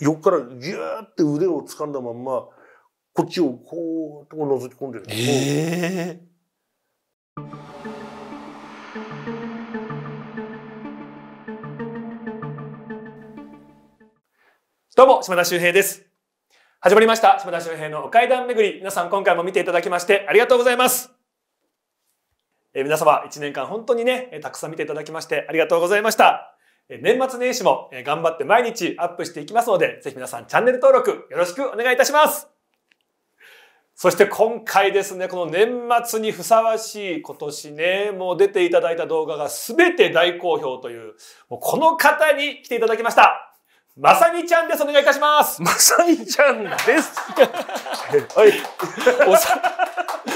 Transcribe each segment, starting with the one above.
横からギューって腕を掴んだまんま、こっちをこう、とこ覗き込んでる。えー、どうも、島田秀平です。始まりました。島田秀平のお階段巡り。皆さん、今回も見ていただきまして、ありがとうございます。え皆様、一年間本当にね、たくさん見ていただきまして、ありがとうございました。年末年始も頑張って毎日アップしていきますので、ぜひ皆さんチャンネル登録よろしくお願いいたします。そして今回ですね、この年末にふさわしい今年ね、もう出ていただいた動画が全て大好評という、もうこの方に来ていただきました。まさみちゃんです。お願いいたします。まさみちゃんです。はい。おさ、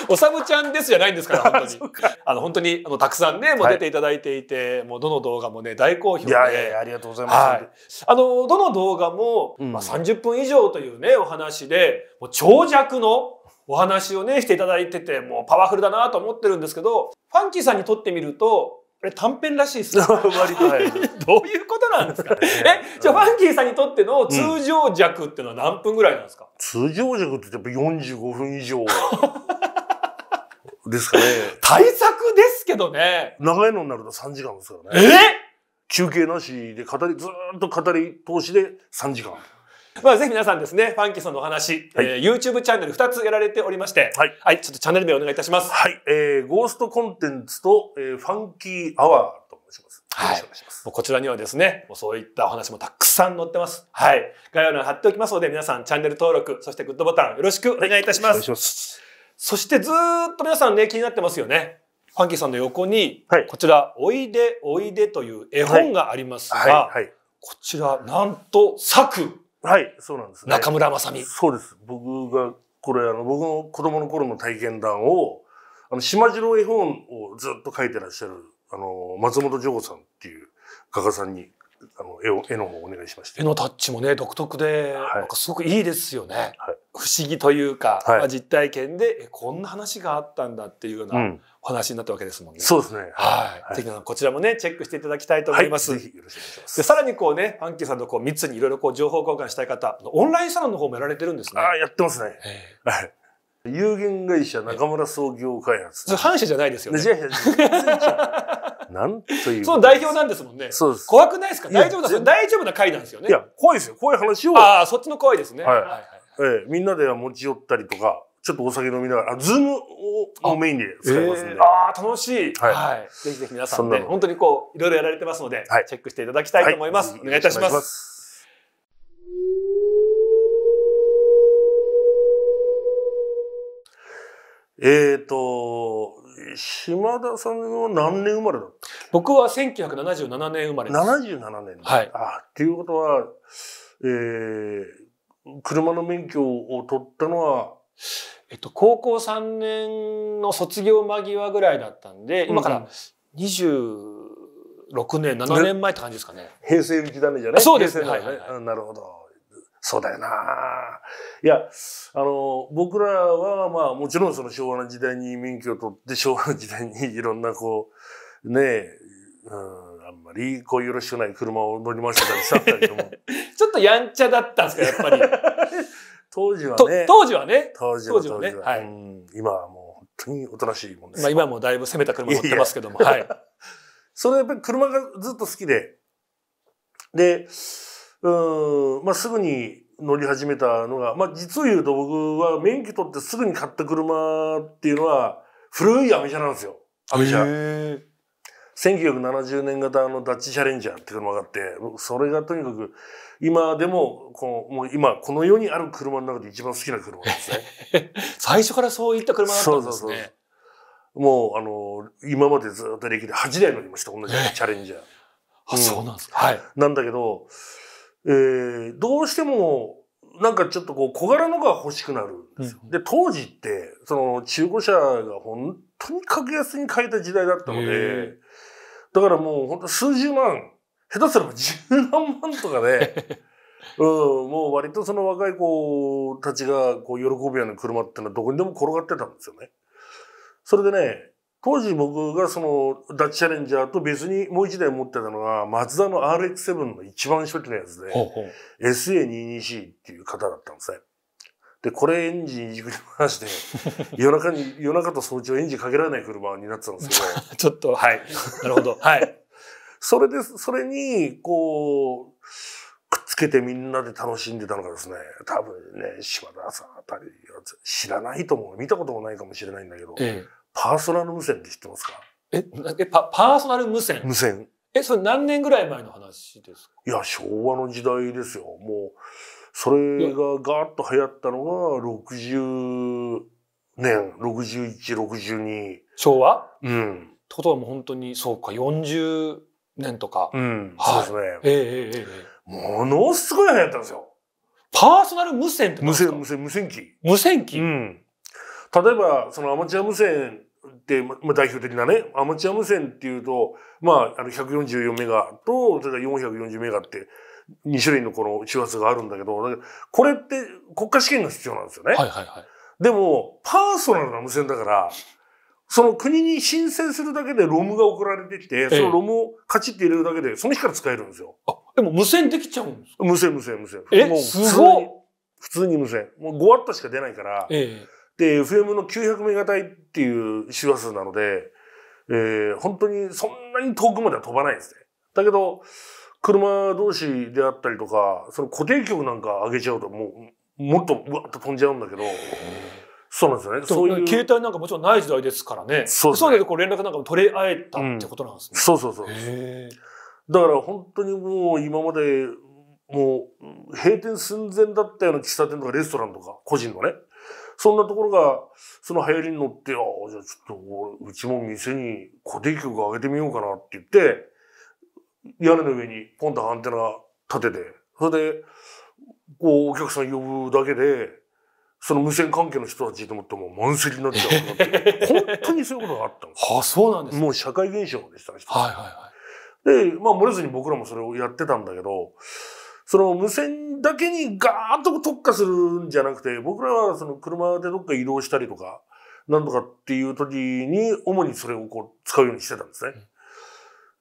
おさむちゃんですじゃないんですから、本当に。あの、本当に、あの、たくさんね、もう出ていただいていて、はい、もうどの動画もね、大好評で。いやいやありがとうございます。はい、あの、どの動画も、まあ、30分以上というね、お話で、もう長尺の、お話をね、していただいてて、もうパワフルだなと思ってるんですけど、ファンキーさんにとってみると、これ短編らしいっす 割と、い、どういうことなんですか、ね、え、じゃあ、ファンキーさんにとっての通常弱っていうのは何分ぐらいなんですか、うん、通常弱ってやっぱ45分以上。ですかね。対策ですけどね。長いのになると3時間ですからね。え休憩なしで語り、ずっと語り通しで3時間。まあ、ぜひ皆さんですね、ファンキーさんのお話、はい、えー、YouTube チャンネル2つやられておりまして、はい、はい、ちょっとチャンネル名お願いいたします。はい、えー、ゴーストコンテンツと、えー、ファンキーアワーと申します。はい。こちらにはですね、もうそういったお話もたくさん載ってます。はい。概要欄貼っておきますので、皆さんチャンネル登録、そしてグッドボタンよろしくお願いいたします。はい、お願いします。そしてずっと皆さんね、気になってますよね。ファンキーさんの横に、はい、こちら、おいでおいでという絵本がありますが、はい、はいはい、こちら、なんと、作はい、そうなんです、ね、中村雅美。そうです。僕が、これ、あの、僕の子供の頃の体験談を、あの、島次郎絵本をずっと書いてらっしゃる、あの、松本譲さんっていう画家さんに、あの、絵を、絵の方をお願いしました。絵のタッチもね、独特で、はい、なんかすごくいいですよね。はい、不思議というか、はい、まあ、実体験で、え、こんな話があったんだっていうような。うんお話になったわけですもんね。そうですね。はい。ぜひ、こちらもね、チェックしていただきたいと思います。はい、ぜひよろしくお願いします。で、さらにこうね、ファンキーさんとこう密にいろいろこう情報交換したい方、オンラインサロンの方もやられてるんですね。ああ、やってますね。はい。有限会社中村創業開発。それ反社じゃないですよね。なんという。その代表なんですもんね。そうです。怖くないですか大丈夫だ。大丈夫な会なんですよね。いや、怖いですよ。怖い話を。ああ、そっちの怖いですね。はい。ええ、みんなで持ち寄ったりとか。ちょっとお酒飲みながら、あズームをメインで使いますんで。ー、ああ、楽しいはい、ぜひぜひ皆さんね、本当にこう、いろいろやられてますので、チェックしていただきたいと思います。お願いいたします。えっ、ー、と、島田さんは何年生まれだ僕は1977年生まれです。77年はい。あ、っていうことは、えー、車の免許を取ったのは、えっと、高校3年の卒業間際ぐらいだったんで、今から26年、7年前って感じですかね。平成時代じゃないそうですね。はい、はい、なるほど。そうだよな。いや、あの、僕らは、まあ、もちろんその昭和の時代に免許を取って、昭和の時代にいろんな、こう、ねえ、うん、あんまり、こう、よろしくない車を乗り回してたりしたんだけども。ちょっとやんちゃだったんですか、やっぱり。当時はね。当時はね。当時はね。はい。今はもう本当におとなしいもんです。まあ今もだいぶ攻めた車乗ってますけども。いやいやはい。それやっぱり車がずっと好きで。で、うん、まあすぐに乗り始めたのが、まあ実を言うと僕は免許取ってすぐに買った車っていうのは古いアメ車なんですよ。アメ車。1970年型のダッチチャレンジャーっていうのがあって、それがとにかく、今でも、この、もう今、この世にある車の中で一番好きな車なんですね。最初からそういった車だったんですね。そうそうそうもう、あの、今までずっと歴で8台乗りました、同じチャレンジャー。あ、うん、そうなんですか、はい。なんだけど、えー、どうしても、なんかちょっとこう小柄のが欲しくなるんですよ。うん、で、当時って、その中古車が本とにかく安に買えた時代だったので、だからもう本当数十万、下手すれば十何万とかで、うん、もう割とその若い子たちがこう喜ぶような車ってのはどこにでも転がってたんですよね。それでね、当時僕がそのダッチチャレンジャーと別にもう一台持ってたのが、マツダの RX7 の一番初期のやつで、SA22C っていう方だったんですね。でこれエンジンいじくり回して 夜中に夜中と早朝エンジンかけられない車になってたんですけど ちょっとはいなるほどはいそれでそれにこうくっつけてみんなで楽しんでたのがですね多分ね島田さんあたり知らないと思う見たこともないかもしれないんだけど、ええ、パーソナル無線って知ってますかええパパーソナル無線無線えそれ何年ぐらい前の話ですかいや昭和の時代ですよもうそれがガーッと流行ったのが60年、61、62。昭和うん。ってことはもう本当に、そうか、40年とか。うん。はい、そうですね。ええええええ。ものすごい流行ったんですよ。パーソナル無線って無線、無線、無線機。無線機うん。例えば、そのアマチュア無線って、まあ、代表的なね、アマチュア無線っていうと、まあ、あの、144メガと、それから440メガって、2種類のこの周波数があるんだけど、これって国家試験が必要なんですよね。はいはいはい、でも、パーソナルな無線だから、その国に申請するだけでロムが送られてきて、そのロムをカチッて入れるだけで、その日から使えるんですよ。あ、でも無線できちゃうんですか無線無線無線。え、もうすごい普通に無線。もう5ワットしか出ないから、ええ、で、FM の900メガ帯っていう周波数なので、えー、本当にそんなに遠くまでは飛ばないんですね。だけど、車同士であったりとか、その固定曲なんか上げちゃうと、もう、もっとうわっと飛んじゃうんだけど、そうなんですよね。そういう。携帯なんかもちろんない時代ですからね。そうですね。そうこう連絡なんかも取り合えたってことなんですね。うん、そうそうそう。だから本当にもう今まで、もう閉店寸前だったような喫茶店とかレストランとか、個人のね。そんなところが、その流行りに乗って、ああ、じゃあちょっとうちも店に固定曲上げてみようかなって言って、屋根の上にポンとアンテナ立てて、それで、こう、お客さん呼ぶだけで、その無線関係の人たちと思っても満席になっちゃうって、本当にそういうことがあったんです。はあ、そうなんですもう社会現象でした、ね、はいはいはい。で、まあ、漏れずに僕らもそれをやってたんだけど、その無線だけにガーッと特化するんじゃなくて、僕らはその車でどっか移動したりとか、何とかっていう時に主にそれをこう使うようにしてたんですね。うん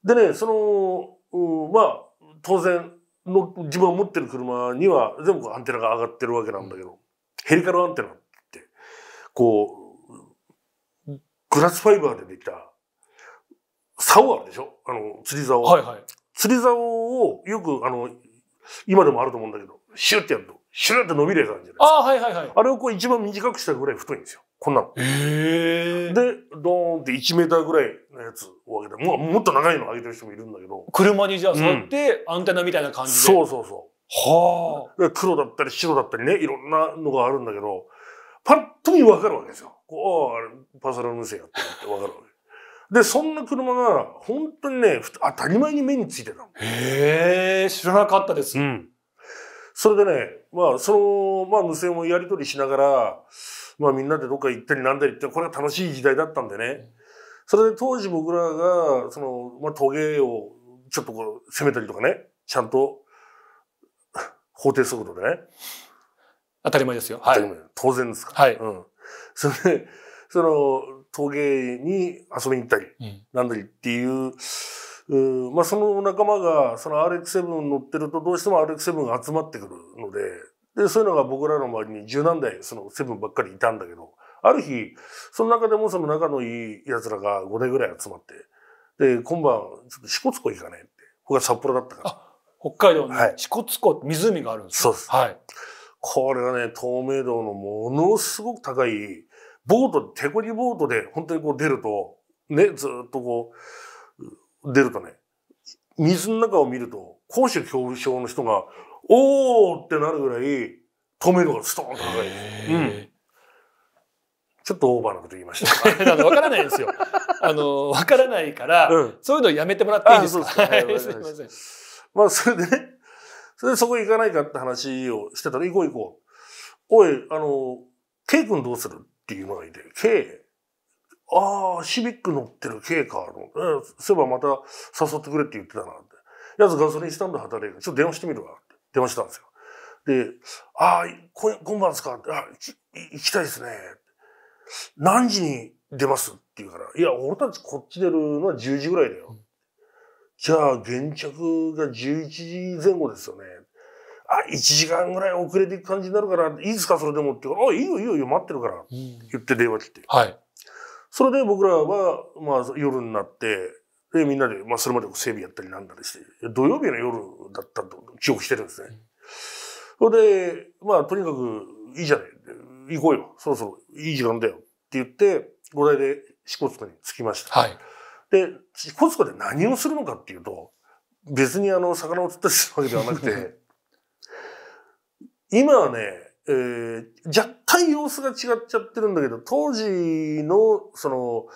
でね、その、まあ、当然の、自分が持ってる車には全部アンテナが上がってるわけなんだけど、うん、ヘリカルアンテナって、こう、グラスファイバーでできた、竿あるでしょあの、釣り竿。はいはい。釣り竿をよく、あの、今でもあると思うんだけど、シュッてやると、シュッて伸びるやつあるじゃないですか。ああ、はいはいはい。あれをこう一番短くしたぐらい太いんですよ。こんなの。へえ。で、ドーンって1メーターぐらいなやつを上げてももっと長いのあげてる人もいるんだけど車にじゃあ座ってアンテナみたいな感じで、そうそうそうはあ黒だったり白だったりねいろんなのがあるんだけどパッと見分かるわけですよこうパソサラ無線やってるって分かるわけで、そんな車が、本当にね、当たり前に目についてたへえ、知らなかったです。うん。それでね、まあ、その、まあ、無線をやり取りしながら、まあ、みんなでどっか行ったりなんだりって、これは楽しい時代だったんでね。それで当時僕らが、その、まあ、トゲをちょっとこう、攻めたりとかね、ちゃんと、法定速度でね。当たり前ですよ。はい。当然ですから。はい。うん。それで、その、陶芸に遊びに行ったり、なんだりっていう、うん、まあその仲間が、その RX7 乗ってるとどうしても RX7 が集まってくるので、で、そういうのが僕らの周りに十何台、その7ばっかりいたんだけど、ある日、その中でもその仲のいい奴らが5年ぐらい集まって、で、今晩、ちょっと支笏湖行かねえって。ここが札幌だったから。北海道に、四い、支笏湖って湖があるんですそうです。はい。これがね、透明度のものすごく高い、ボート、手こりボートで本当にこう出ると、ね、ずっとこう、出るとね、水の中を見ると、高所恐怖症の人が、おーってなるぐらい、透明度がストーンと高いです。うん。ちょっとオーバーなこと言いました。わからないですよ。あの、わからないから、うん、そういうのやめてもらっていいですか。はい、すみません。まあ、それでね、それでそこ行かないかって話をしてたら、行こう行こう。おい、あの、K 君どうするっていうのがいて、K、ああ、シビック乗ってる K か、そういえばまた誘ってくれって言ってたなって。やつガソリンスタンド働いて、ちょっと電話してみるわって。電話したんですよ。で、ああ、今晩ですかあ行きたいですね。何時に出ますって言うから、いや、俺たちこっち出るのは10時ぐらいだよ。うん、じゃあ、原着が11時前後ですよね。あ、1時間ぐらい遅れていく感じになるから、いいですか、それでもって言うから、あ、いいよ、いいよ、いいよ待ってるから、言って電話切って。はい。それで僕らは、まあ、夜になって、で、みんなで、まあ、それまで整備やったりなんだりして、土曜日の夜だったと記憶してるんですね。うん、それで、まあ、とにかく、いいじゃない。行こうよ。そろそろいい時間だよ。って言って、五代で支笏湖に着きました。はい、で、支笏湖で何をするのかっていうと、別にあの、魚を釣ったりするわけではなくて、今はね、えー、若干様子が違っちゃってるんだけど、当時の、その、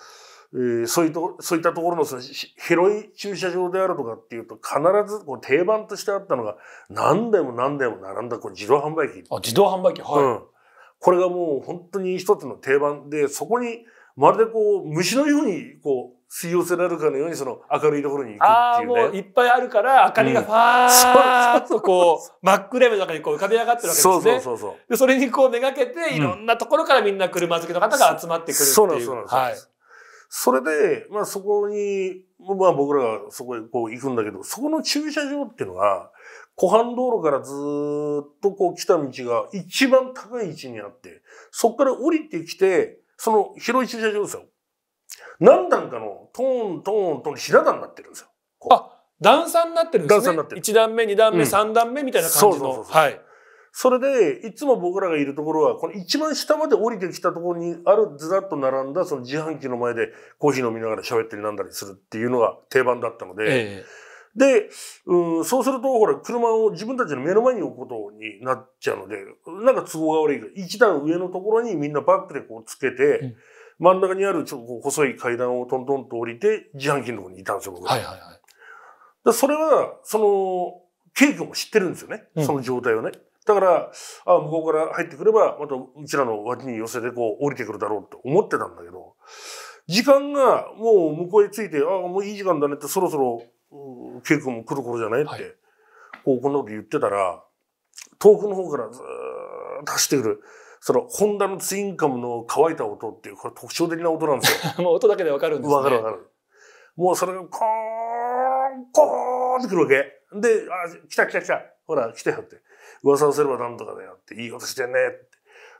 えー、そういうと、そういったところのその広い駐車場であるとかっていうと、必ずこう定番としてあったのが、何でも何でも並んだこう自動販売機。あ、自動販売機はい。うんこれがもう本当に一つの定番で、そこにまるでこう虫のようにこう吸い寄せられるかのようにその明るいところに行くっていうね。もういっぱいあるから明かりがファーッとこう真っ暗闇の中にこう浮かび上がってるわけですね。そうそうそうそう。で、それにこうめがけていろんなところからみんな車好きの方が集まってくるっていう。そうなんです。はい。それで、まあそこに、まあ僕らがそこへこう行くんだけど、そこの駐車場っていうのが、湖畔道路からずっとこう来た道が一番高い位置にあって、そこから降りてきて、その広い駐車場ですよ。何段かのトーントーントーン平段になってるんですよ。あ、段差になってるんですね。段差になってる。1段目、2段目、うん、3段目みたいな感じの。そうそうそうはい。それで、いつも僕らがいるところは、この一番下まで降りてきたところにあるずらっと並んだその自販機の前でコーヒー飲みながら喋ったりなんだりするっていうのが定番だったので、ええで、うん、そうすると、ほら、車を自分たちの目の前に置くことになっちゃうので、なんか都合が悪いけど、一段上のところにみんなバックでこうつけて、うん、真ん中にあるちょっと細い階段をトントンと降りて、自販機のところにいたんですよ、僕は。はいはいはい。だそれは、その、ケイ君も知ってるんですよね、その状態をね。うんだから、あ向こうから入ってくれば、またうちらの脇に寄せてこう降りてくるだろうと思ってたんだけど、時間がもう向こうへ着いて、ああ、もういい時間だねってそろそろ稽古も来る頃じゃないって、はい、こうこんなこと言ってたら、遠くの方からずーっと走ってくる。その、ホンダのツインカムの乾いた音っていう、これ特徴的な音なんですよ。も う音だけでわかるんですね。わかるわかる。もうそれが、コーン、コーンってくるわけ。で、あ、来た来た来た。ほら、来たよって。噂をすればなんとかだよって。いい音してねっ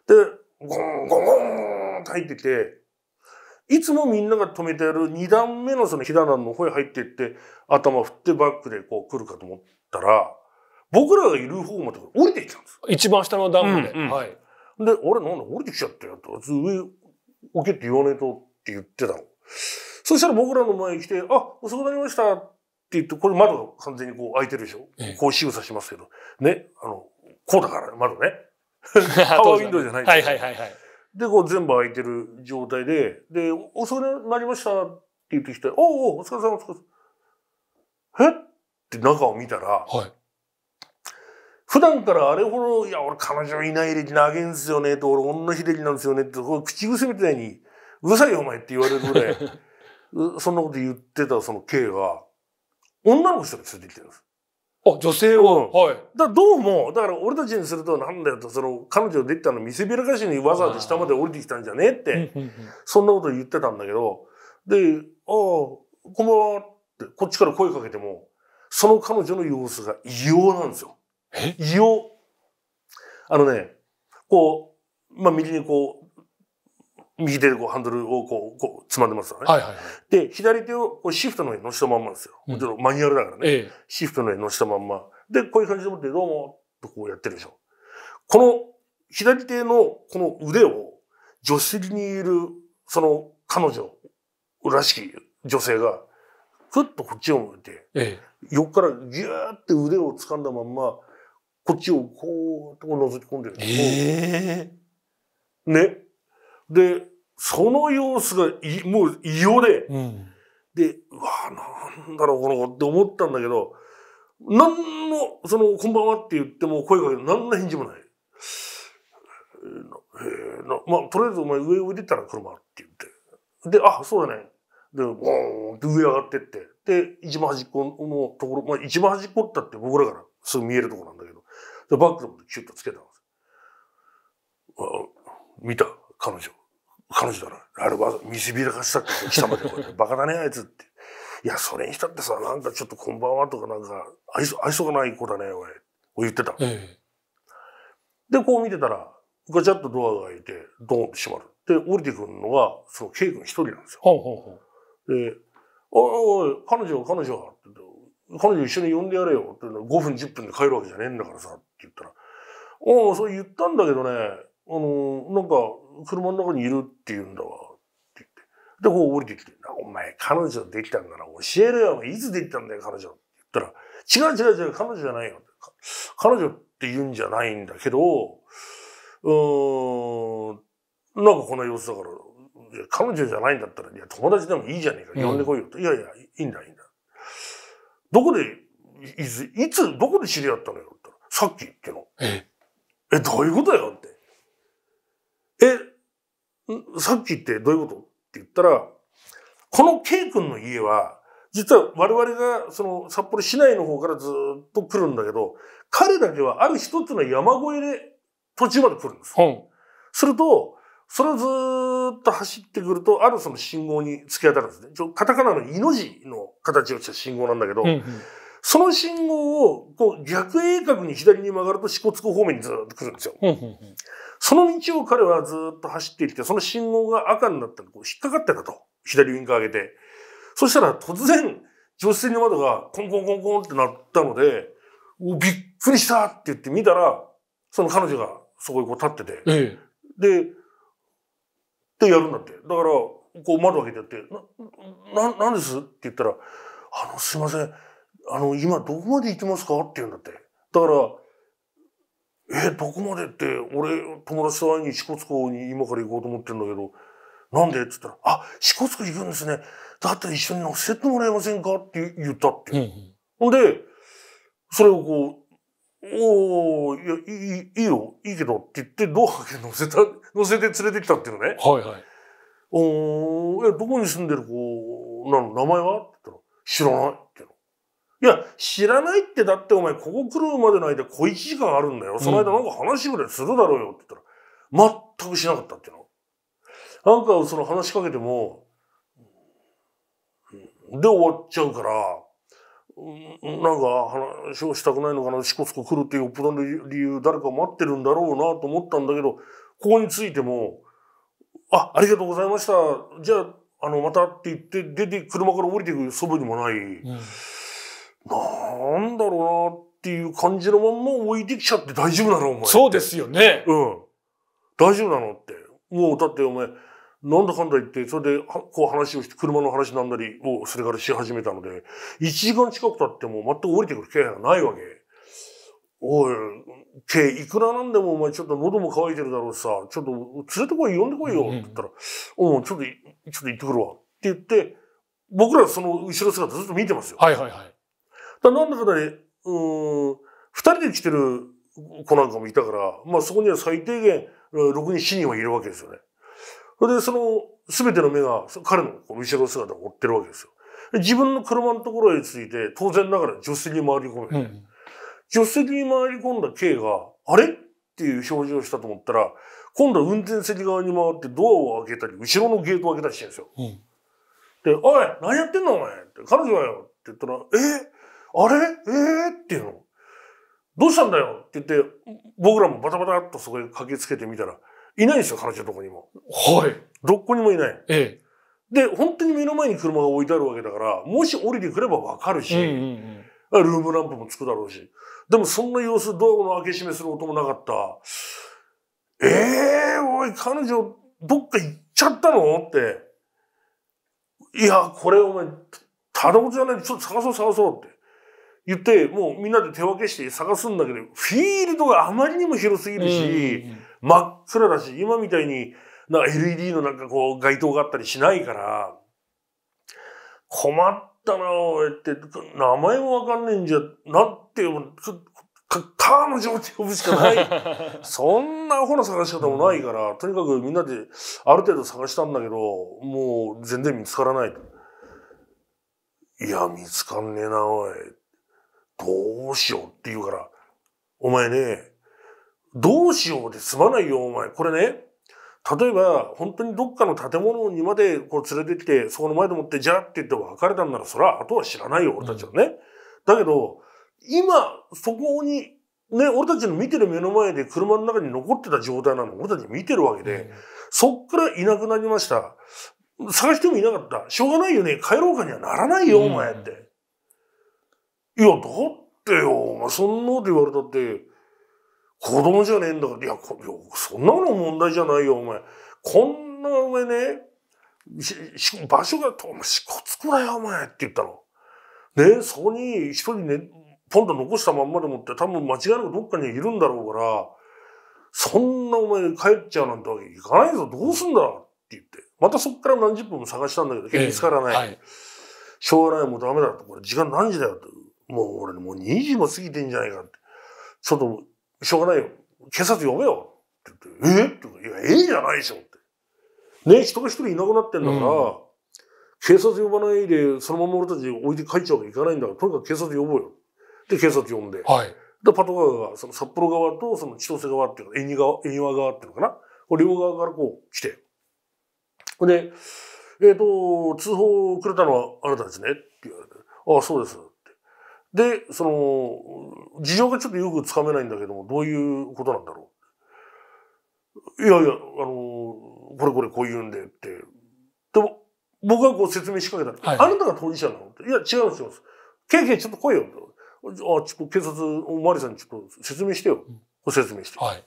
て。で、ゴンゴンゴンって入ってきて、いつもみんなが止めてやる2段目のその火棚の方へ入っていって、頭振ってバックでこう来るかと思ったら、僕らがいる方まで降りてきたんです一番下の段まで。うんうん、はい。で、あれなんだ降りてきちゃったよと。上置けって言わねえとって言ってたの。そしたら僕らの前に来て、あ、遅くなりましたって言って、これ窓が完全にこう開いてるでしょ、ええ、こう仕草しますけど。ね、あの、こうだから、窓ね。パワーウィンドウじゃない。はいはいはいはい。で、こう全部空いてる状態で、で、遅くなりましたって言ってきて、おおお疲れ様お疲れ様。えって中を見たら、はい、普段からあれほど、いや、俺彼女いない歴長いんですよね、と、俺女秀樹なんですよね、って、口癖みたいに、うるさいよお前って言われるぐらい、そんなこと言ってたその K が、女の子一人連れてきてるんです。あ、女性を。はい。だどうも、だから俺たちにすると、なんだよと、その、彼女できたの見せびらかしにわざわざ下まで降りてきたんじゃねえって、そんなこと言ってたんだけど、で、ああ、こんばんはって、こっちから声かけても、その彼女の様子が異様なんですよ。え異様。あのね、こう、まあ、右にこ右手でこうハンドルをこう、こう、つまんでますよね。はいはい、で、左手をこうシフトの上に乗せたまんまですよ。もちろんマニュアルだからね。ええ、シフトの上に乗せたまんま。で、こういう感じで持って、どうも、とこうやってるでしょ。この、左手のこの腕を、助手席にいる、その彼女らしき女性が、ふっとこっちを向いて、ええ、横からギューって腕を掴んだまんま、こっちをこう、とこう覗き込んでる。ええー、ね。で、その様子がい、もう異様で、うん、で、うわなんだろう、この子って思ったんだけど、何の、その、こんばんはって言っても声かけて何の返事もない。えー、なまあ、とりあえずお前上を出たら車って言って。で、あ、そうだね。で、ボーンって上上がってって。で、一番端っこのところ、まあ一番端っこったって僕らからすぐ見えるところなんだけど、でバックでもキュッとつけたんです。あ見た彼女。彼女だろ。あれは見せびらかしたって来たまでこうやって。バ カだね、あいつって。いや、それにしたってさ、なんかちょっとこんばんはとかなんか、愛想、愛想がない子だね、おい。を言ってた、で、こう見てたら、ガチャッとドアが開いて、ドーンって閉まる。で、降りてくるのが、その、ケイ君一人なんですよ。ほうほうほうで、おいおい、彼女は彼女はって言彼女一緒に呼んでやれよって、5分10分で帰るわけじゃねえんだからさ、って言ったら、おお、それ言ったんだけどね、あのー、なんか、車の中にいるって言うんだわ。って言って。で、こう降りてきて、お前彼女できたんだな教えるよ。いつできたんだよ、彼女。って言ったら、違う違う違う、彼女じゃないよ。彼女って言うんじゃないんだけど、うーん、なんかこんな様子だから、彼女じゃないんだったら、いや、友達でもいいじゃねえか、呼んでこいようん、いやいや、いいんだ、いいんだ。どこで、いつ、いつ、どこで知り合ったのよって言ったら、さっきっての。ええ、どういうことだよさっき言ってどういうことって言ったら、この K 君の家は、実は我々がその札幌市内の方からずっと来るんだけど、彼だけはある一つの山越えで途中まで来るんです。うん、すると、それをずっと走ってくると、あるその信号に突き当たるんですね。ちょカタカナのイの字の形をした信号なんだけど、うんうんその信号を、こう、逆鋭角に左に曲がると、支骨湖方面にずっと来るんですよ。その道を彼はずっと走ってきて、その信号が赤になったら、こう、引っかかってたと。左ウィンカー上げて。そしたら、突然、助手席の窓が、コンコンコンコンってなったので、びっくりしたって言って見たら、その彼女が、そこにこう立ってて。ええ、で、で、やるんだって。だから、こう窓開けてやって、な、な、なんですって言ったら、あの、すいません。あの、今どこまで行きますかって言うんだって。だから、え、どこまでって、俺、友達と会いに支笏湖に今から行こうと思ってんだけど、なんでって言ったら、あ、支笏湖行くんですね。だったら一緒に乗せてもらえませんかって言ったって。ほ、うん、うん、んで、それをこう、おおいや、いい、いいよ、いいけどって言って、ドア開け乗せた、乗せて連れてきたっていうのね。はいはい。おえ、どこに住んでる子なの名前はって言ったら、知らない。いや、知らないってだってお前、ここ来るまでの間小一時間あるんだよ。その間なんか話ぐらいするだろうよって言ったら、全くしなかったっていうの。なんかその話しかけても、で終わっちゃうから、なんか話をしたくないのかな、しこつこ来るっていうよっぽどの理由、誰か待ってるんだろうなと思ったんだけど、ここについても、あ、ありがとうございました。じゃあ、あの、またって言って、出て、車から降りていくそぶりもない。うんなんだろうなっていう感じのまんま置いてきちゃって大丈夫なのお前。そうですよね。うん。大丈夫なのって。もうだってお前、なんだかんだ言って、それで、こう話をして、車の話なんなりをそれからし始めたので、1時間近く経っても全く降りてくる気配がないわけ。おい、けいくらなんでもお前ちょっと喉も渇いてるだろうさ、ちょっと連れてこい、呼んでこいよ、って言ったら、うん、うん、ちょっと、ちょっと行ってくるわ。って言って、僕らその後ろ姿ずっと見てますよ。はいはいはい。だなんだかね、うん、二人で来てる子なんかもいたから、まあそこには最低限、6人、7人はいるわけですよね。それでその、すべての目が彼のの後ろ姿を追ってるわけですよ。自分の車のところへついて、当然ながら助手席に回り込む、うん、助手席に回り込んだ K が、あれっていう表情をしたと思ったら、今度は運転席側に回ってドアを開けたり、後ろのゲートを開けたりしてるんですよ。うん、で、おい、何やってんのお前って、彼女はよって言ったら、えあれえー、っていうの。どうしたんだよって言って、僕らもバタバタっとそこへ駆けつけてみたら、いないんですよ、彼女のとこにも。はい。どこにもいない。ええ。で、本当に目の前に車が置いてあるわけだから、もし降りてくればわかるし、うんうんうん、ルームランプもつくだろうし。でもそんな様子、ドアの開け閉めする音もなかった。ええー、おい、彼女、どっか行っちゃったのって。いや、これお前、ただごとじゃない、ちょっと探そう探そうって。言って、もうみんなで手分けして探すんだけど、フィールドがあまりにも広すぎるし、真っ暗だし、今みたいになんか LED のなんかこう街灯があったりしないから、困ったなえって、名前もわかんねえんじゃ、なっていうか、カーの状況呼ぶしかない。そんなアホな探し方もないから、とにかくみんなである程度探したんだけど、もう全然見つからない。いや、見つかんねえな、おい。どうしようって言うから、お前ね、どうしようで済まないよ、お前。これね、例えば、本当にどっかの建物にまでこう連れてきて、そこの前でもって、じゃあって言って別れたんなら、そら、あとは知らないよ、俺たちはね。うん、だけど、今、そこに、ね、俺たちの見てる目の前で車の中に残ってた状態なの、俺たち見てるわけで、うん、そっからいなくなりました。探してもいなかった。しょうがないよね。帰ろうかにはならないよ、お前って。うんいや、だってよ、お前そんなこと言われたって、子供じゃねえんだから、いや、そんなの問題じゃないよ、お前。こんなお前ね、場所が、お前、しこつくなよ、お前って言ったの。ね、そこに一人ね、ポンと残したまんまでもって多分間違いなくどっかにいるんだろうから、そんなお前帰っちゃうなんてわけいかないぞ、どうすんだって言って。またそっから何十分も探したんだけど、見つからない。はい、しょうがない、もうダメだと。これ時間何時だよと。もう俺もう2時も過ぎてんじゃないかって。ちょっと、しょうがないよ。警察呼べよ。って言って、えって言ういや、ええじゃないでしょって。ね、人が一人いなくなってんだから、うん、警察呼ばないで、そのまま俺たち置いて帰っちゃうわけいかないんだから、とにかく警察呼ぼうよ。で、警察呼んで。はい。で、パトカーが、その札幌側と、その千歳側っていうか、縁側、縁側側っていうのかな。これ両側からこう来て。で、えっ、ー、と、通報をくれたのはあなたですねって言われて、ああ、そうです。で、その、事情がちょっとよくつかめないんだけども、どういうことなんだろう。いやいや、あの、これこれこう言うんでって。でも、僕がこう説明しかけたら、はい、あなたが当事者なのって。いや、違うんですよ。ケイケイちょっと来いよ。あ、ちょっと警察、おまりさんにちょっと説明してよ。ご、うん、説明して。はい。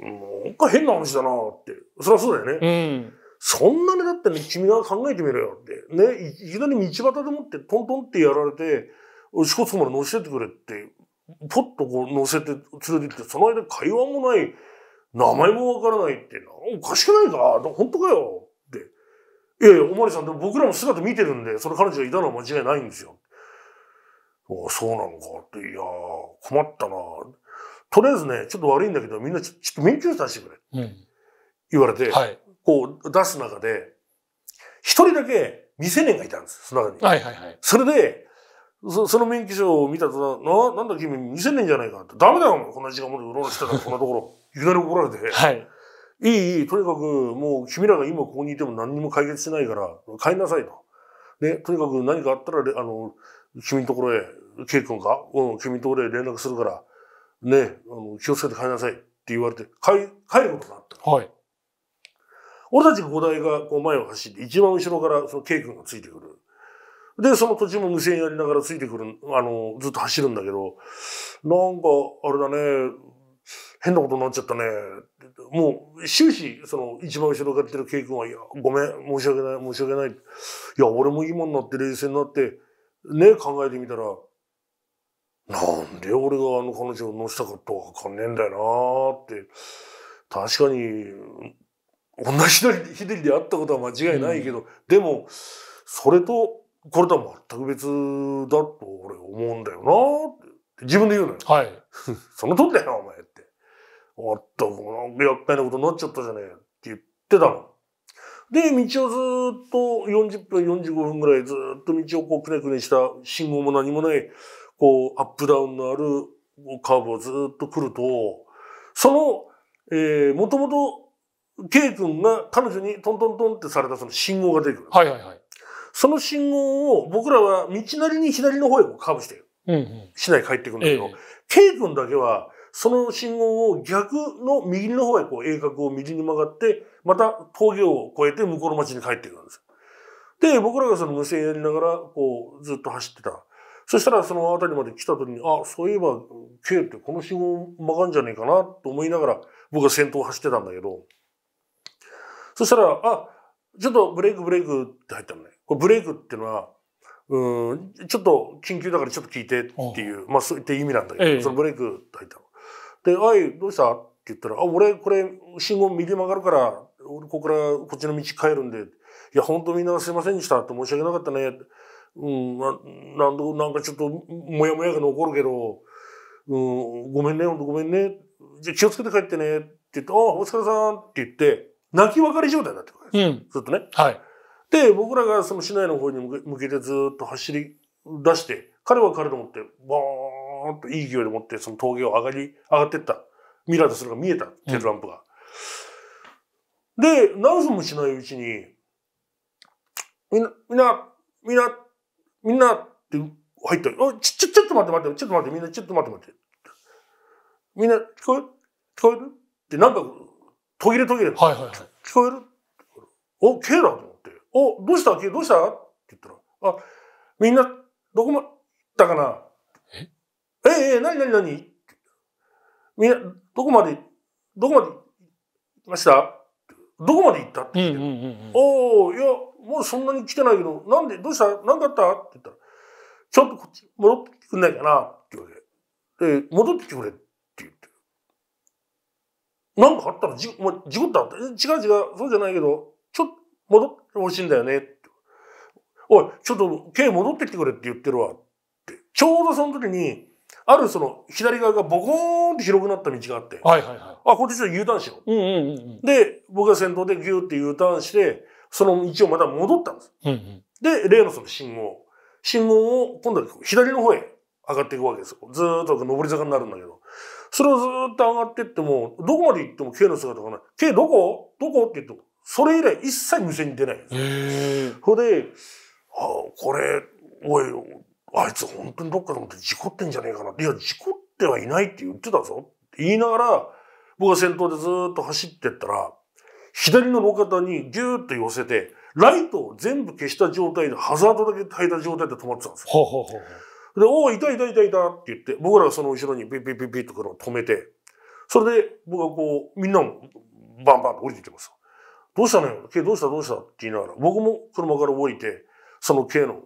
う、一か変な話だなって。そりゃそうだよね。うん。そんなにだってね、君が考えてみろよって。ね、いきなり道端でもってトントンってやられて、四国湖まで乗せてくれって、ポッとこう乗せて連れてって、その間会話もない、名前もわからないって、おかしくないか本当かよって。いやいや、おまりさん、でも僕らも姿見てるんで、それ彼女がいたのは間違いないんですよ。あそうなのかって、いや困ったなとりあえずね、ちょっと悪いんだけど、みんなちょっと免許さ出してくれ。って言われて、はい、こう出す中で、一人だけ未成年がいたんです、その中に。はいはいはい。それで、そその免許証を見たとな、なんだ君未成年じゃないかって、ダメだよ、こんな時間までうろうろしてたら、こんなところ。いきなり怒られて。はい。いい、いい、とにかく、もう君らが今ここにいても何にも解決しないから、帰んなさいと。ね、とにかく何かあったら、あの、君のところへ、ケイ君かうん、君のところへ連絡するから、ね、あの気をつけて帰んなさいって言われて、帰帰ることになった。はい。俺たち五台がこう前を走って、一番後ろからその K 君がついてくる。で、その途中も無線やりながらついてくる、あの、ずっと走るんだけど、なんか、あれだね、変なことになっちゃったね。もう、終始、その、一番後ろから来てる K 君は、いや、ごめん、申し訳ない、申し訳ない。いや、俺も今になって冷静になって、ね、考えてみたら、なんで俺があの彼女を乗せたかった分わかんねえんだよなって。確かに、同じ日でりであったことは間違いないけど、うん、でもそれとこれとは全く別だと俺思うんだよなって自分で言うのよ。はい、その通りだよお前って。あったなんかいなことになっちゃったじゃねえって言ってたの。で道をずっと40分45分ぐらいずっと道をこうくねくねした信号も何もないこうアップダウンのあるカーブをずっと来るとそのもともと K 君が彼女にトントントンってされたその信号が出てくる。はいはいはい。その信号を僕らは道なりに左の方へカーブしてる。うんうん、市内帰ってくるんだけど、ええ、K 君だけは、その信号を逆の右の方へこう鋭角を右に曲がって、また峠を越えて向こうの町に帰ってくるんですで、僕らがその無線やりながら、こう、ずっと走ってた。そしたらその辺りまで来た時に、あ、そういえば K ってこの信号曲がるんじゃねえかなと思いながら、僕は先頭を走ってたんだけど、そしたら、あ、ちょっとブレイクブレイクって入ったのね。これブレイクっていうのは、うん、ちょっと緊急だからちょっと聞いてっていう、まあそういった意味なんだけど、ええ、そのブレイクって入ったの。で、あい、どうしたって言ったら、あ、俺これ信号右曲がるから、俺ここからこっちの道帰るんで、いや、本当みんなすいませんでしたって申し訳なかったね。うん、ななんと、なんかちょっと、もやもやが残るけど、うん、ごめんね、ほんとごめんね。じゃ気をつけて帰ってねって言って、あ、お疲れさんって言って、泣き別れ状態になってくるです。うん、ずっとね。はい。で、僕らがその市内の方に向けてずっと走り出して、彼は彼と思って、ボーンといい勢いで持ってその峠を上がり、上がってった。ミラーとするが見えた、テルランプが。うん、で、何分もしないうちに、みんな、みんな、みんな、みんなって入ったあ、ち、ちょ、ちょっと待って待って、ちょっと待って、みんなちょっと待って待って。みんな、聞こえ聞こえるってなんか途切れ途切れ。はいはいはい、聞こえるお、K だと思って。お、どうした ?K どうしたって言ったら、あ、みんな、どこま、たかなえええ、なになになにみんな、どこまで、どこまで行きましたどこまで行ったって言って。うんうんうんうん、おいや、もうそんなに来てないけど、なんで、どうしたなんだったって言ったら、ちょっとこっち戻ってくんないかなって言われて。戻ってきてくれってなんかあったらじ、もう、事故ったって。違う違う、そうじゃないけど、ちょっと戻ってほしいんだよね。おい、ちょっと、K 戻ってきてくれって言ってるわ。って。ちょうどその時に、あるその、左側がボコーンって広くなった道があって。はいはいはい。あ、こっちちょっと U ターンしよう。うんうんうん。で、僕が先頭でギューって U ターンして、その道をまた戻ったんです。うんうん。で、例のその信号。信号を今度は左の方へ上がっていくわけですよ。ずーっと上り坂になるんだけど。それをずっと上がってっても、どこまで行っても K の姿がない。K どこどこって言っても、それ以来一切店に出ないんですほで、あこれ、おい、あいつ本当にどっかと思って事故ってんじゃねえかなって、いや、事故ってはいないって言ってたぞって言いながら、僕が先頭でずっと走ってったら、左の路肩にギューッと寄せて、ライトを全部消した状態で、ハザードだけ焚いた状態で止まってたんですよ。ほうほうほうで、おお、いたいたいたいたって言って、僕らはその後ろにピッピッピッピッとこの止めて、それで僕はこう、みんなもバンバンと降りてきます。どうしたのよ ?K どうしたどうしたって言いながら、僕も車から降りて、その K の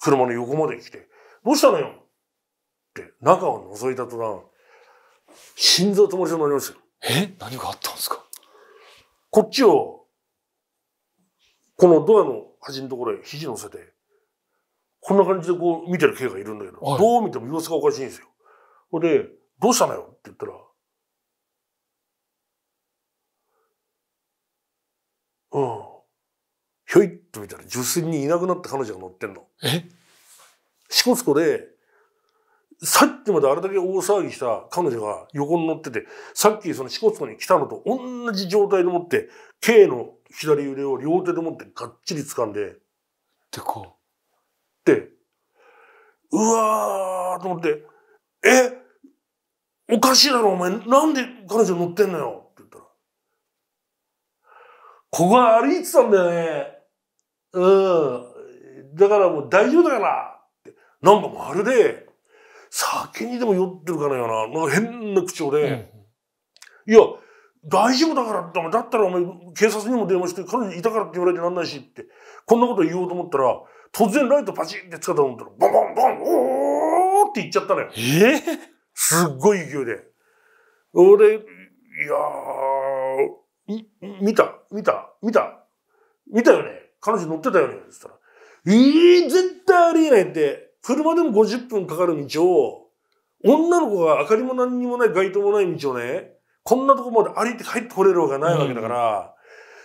車の横まで来て、どうしたのよって中を覗いた途端、心臓止まりそうになりますよ。え何があったんですかこっちを、このドアの端のところへ肘乗せて、こんな感じでこう見てる刑がいるんだけど、はい、どう見ても様子がおかしいんですよ。ほで、どうしたのよって言ったら、うん。ひょいっと見たら、受診にいなくなって彼女が乗ってんの。えしこ湖で、さっきまであれだけ大騒ぎした彼女が横に乗ってて、さっきその支笏湖に来たのと同じ状態でもって、K の左腕を両手でもってがっちり掴んで。ってう。、うわーと思って、えおかしいだろ、お前。なんで彼女乗ってんのよって言ったら。ここは歩いてたんだよね。うん。だからもう大丈夫だからって。なんかまるで、先にでも酔ってるかのような、なんか変な口調で、うん、いや、大丈夫だからだったらお前警察にも電話して彼女いたからって言われてなんないしって、こんなこと言おうと思ったら、突然ライトパチンってつけたと思ったら、ボンボンボン、おーって行っちゃったのよ。えー、すっごい勢いで。俺、いやー、見た見た見た見たよね彼女乗ってたよねって言ったら、えー、絶対ありえないって、車でも50分かかる道を、女の子が明かりも何にもない街灯もない道をね、こんなとこまで歩いて帰ってこれるわけないわけだから、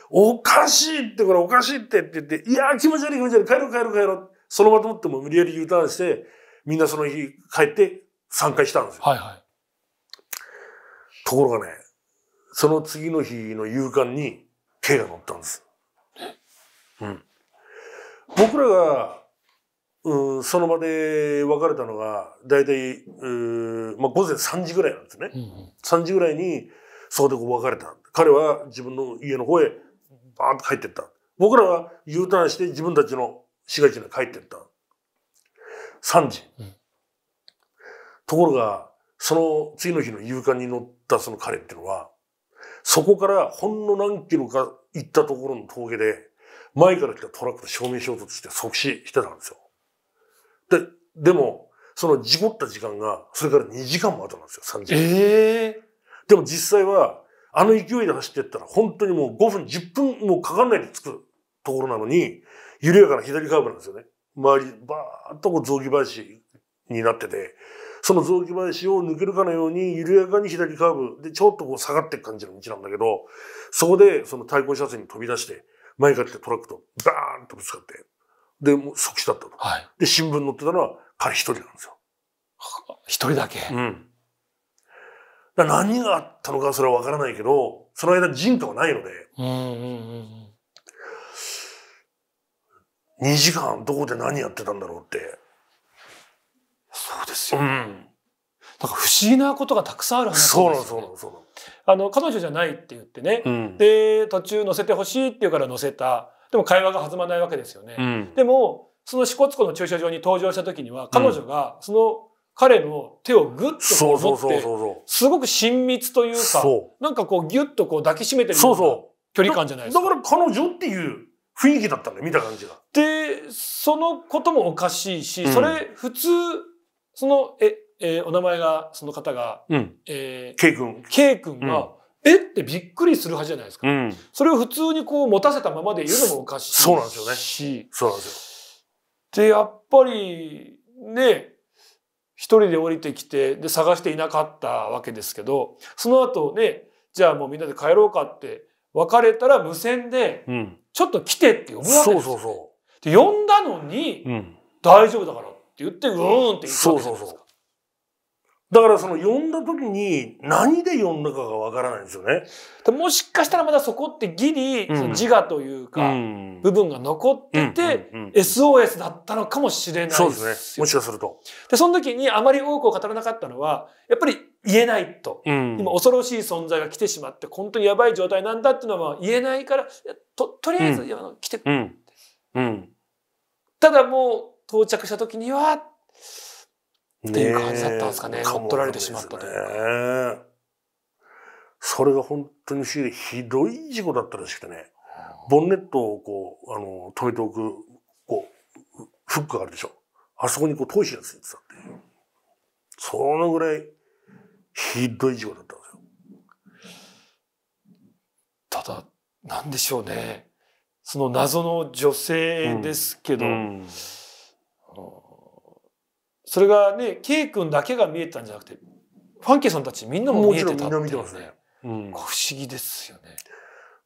おかしいってこれおかしいってって言って、いや気持ち悪い気持ち悪い、帰ろう帰ろう帰ろう。その場と思っても無理やり U ターンして、みんなその日帰って参加したんですよ。はいはい。ところがね、その次の日の夕刊に K が乗ったんです。うん。僕らが、うん、その場で別れたのが、大体、うん、まあ午前3時ぐらいなんですね。うんうん、3時ぐらいに、そこでこう別れた。彼は自分の家の方へバーンと帰ってった。僕らは U ターンして自分たちの市街地に帰ってった。3時。うん、ところが、その次の日の夕刊に乗ったその彼っていうのは、そこからほんの何キロか行ったところの峠で、前から来たトラックと正面衝突して即死してたんですよ。で、でも、その事故った時間が、それから2時間も後なんですよ、3時間。えー、でも実際は、あの勢いで走ってったら本当にもう5分、10分もかかんないで着くところなのに、緩やかな左カーブなんですよね。周り、バーっとこう雑木林になってて、その雑木林を抜けるかのように緩やかに左カーブでちょっとこう下がっていく感じの道なんだけど、そこでその対向車線に飛び出して、前から来たトラックとバーンとぶつかって、で、もう即死だったと。はい、で、新聞載ってたのは彼一人なんですよ。一人だけ。うん。何があったのかそれはわからないけど、その間人とはないので、二、うんうん、2時間どこで何やってたんだろうって。そうですよ、ね。うん。なんか不思議なことがたくさんある話ですよ、ね、そうなの、そうなの、あの、彼女じゃないって言ってね。うん、で、途中乗せてほしいって言うから乗せた。でも会話が弾まないわけですよね。うん、でも、その支笏湖の駐車場に登場した時には、彼女がその彼の手をぐっとう持ってすごく親密というかなんかこうぎゅっとこう抱きしめてるような距離感じゃないですかだから彼女っていう雰囲気だったんだよ見た感じが。でそのこともおかしいし、それ普通そのえ、えー、お名前がその方が、うん、えー、K 君 K 君が、えってびっくりするはずじゃないですか、うん、それを普通にこう持たせたままで言うのもおかしいしそうなんですよねそうなんですよでやっぱりね一人で降りてきて、で、探していなかったわけですけど、その後ね、じゃあもうみんなで帰ろうかって、別れたら無線で、ちょっと来てって思わけです、うん、そうそうそう。で、呼んだのに、大丈夫だからって言って、うーんって言ったわけじゃないですか。そうそうそうだからその呼んだ時に何で呼んだかがわからないんですよね。もしかしたらまだそこってギリ、自我というか、部分が残ってて、SOS だったのかもしれないそうですね。もしかすると。で、その時にあまり多くを語らなかったのは、やっぱり言えないと、うん、今恐ろしい存在が来てしまって、本当にやばい状態なんだっていうのは言えないから、と、とりあえず、うん、来て、うん、ただもう到着した時には、っていう感じだったんですかね。乗、ね、っ取られてしまったというか。それが本当にひどい事故だったらしくてね、ボンネットをこう、あの、止めておく、こう、フックがあるでしょ。あそこにこう、投資がついてたっていう。そのぐらい、ひどい事故だったんですよ。ただ、なんでしょうね。その謎の女性ですけど、うんうんそれがねイ君だけが見えたんじゃなくてファンケさんたちみんなも見えてたって、ね、見てますね、ん、不思議ですよね。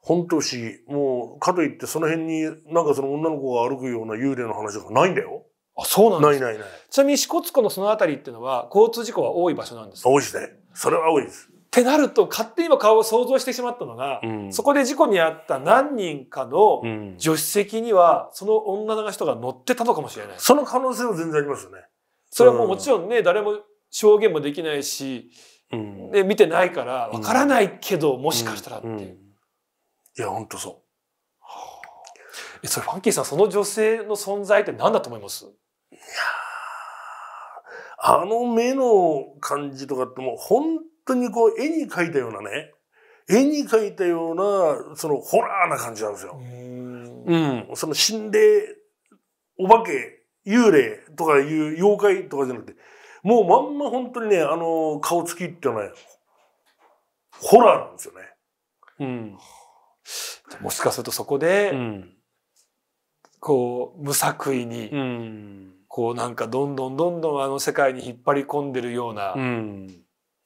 本当不思議。もう、かといってその辺になんかその女の子が歩くような幽霊の話がないんだよ。あ、そうなんですないないない。ちなみに支笏湖のその辺りっていうのは交通事故は多い場所なんです多いですね。それは多いです。ってなると勝手に今顔を想像してしまったのが、うん、そこで事故に遭った何人かの助手席にはその女の人が乗ってたのかもしれない。その可能性は全然ありますよね。それはもうもちろんね、誰も証言もできないし、うん、で見てないからわからないけど、もしかしたらっていう。うんうん、いや本当そう。はあ、えそれファンキーさんその女性の存在って何だと思いますいやあの目の感じとかってもう本当にこう絵に描いたようなね絵に描いたようなそのホラーな感じなんですよ。うん、その心霊お化け幽霊とかいう妖怪とかじゃなくて、もうまんま本当にね、あの、顔つきっていうのは、ね、ホラーなんですよね。うん。もしかするとそこで、うん、こう、無作為に、うん、こうなんかどんどんどんどんあの世界に引っ張り込んでるような、うん、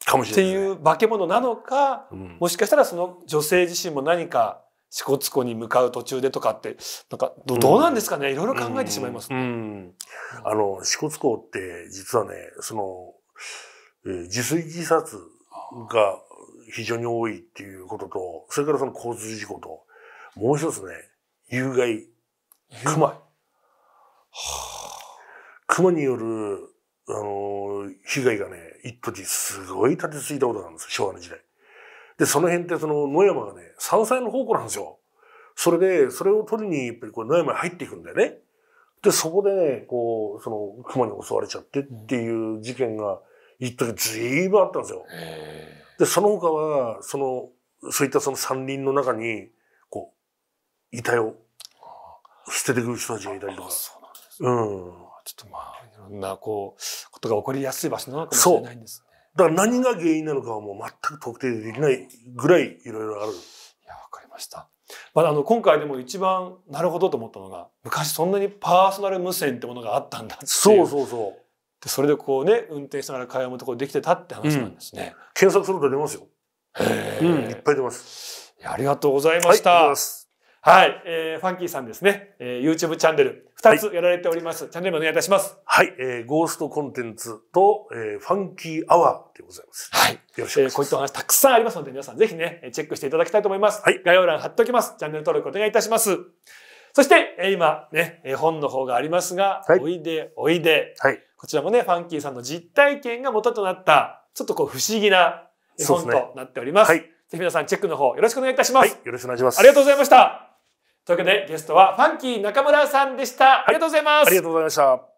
かもしれない、ね。っていう化け物なのか、もしかしたらその女性自身も何か支笏湖に向かう途中でとかって、なんかど、どうなんですかね、いろいろ考えてしまいます、ねうん、あの、支笏湖って実はね、その、えー、自炊自殺が非常に多いっていうことと、それからその交通事故と、もう一つね、有害、熊。は熊による、あの、被害がね、一時すごい立てついたことなんです昭和の時代。で、その辺ってその野山がね、山菜の宝庫なんですよ。それで、それを取りに、やっぱりこう野山に入っていくんだよね。で、そこでね、こう、その、熊に襲われちゃってっていう事件が、一時ずいぶんあったんですよ。で、その他は、その、そういったその山林の中に、こう、遺体を捨ててくる人たちがいたりとか。そうなんです、ね、うん。ちょっとまあ、いろんなこう、ことが起こりやすい場所なのかもしれないんです。だから何が原因なのかはもう全く特定できないぐらいいろいろある。いや、わかりました。まだあの今回でも一番なるほどと思ったのが昔そんなにパーソナル無線ってものがあったんだってそうそうそうでそれでこうね運転しながら会話もとこできてたって話なんですね、うん、検索すると出ますよ、うん、いっぱい出ますありがとうございました、はいはい、えー、ファンキーさんですね、えー、YouTube チャンネル2つやられております、はい、チャンネルお願いいたします。はい、えー、ゴーストコンテンツと、えー、ファンキーアワーでございます。はい。よろしくお願いします。えー、こういったお話たくさんありますので、皆さんぜひね、チェックしていただきたいと思います。はい。概要欄貼っておきます。チャンネル登録お願いいたします。そして、えー、今ね、本の方がありますが、はい、おいで、おいで。はい。こちらもね、ファンキーさんの実体験が元となった、ちょっとこう不思議な絵本となっております。すね、はい。ぜひ皆さんチェックの方よろしくお願いいたします。はい、よろしくお願いします。ありがとうございました。というわけでゲストはファンキー中村さんでした、ありがとうございますありがとうございました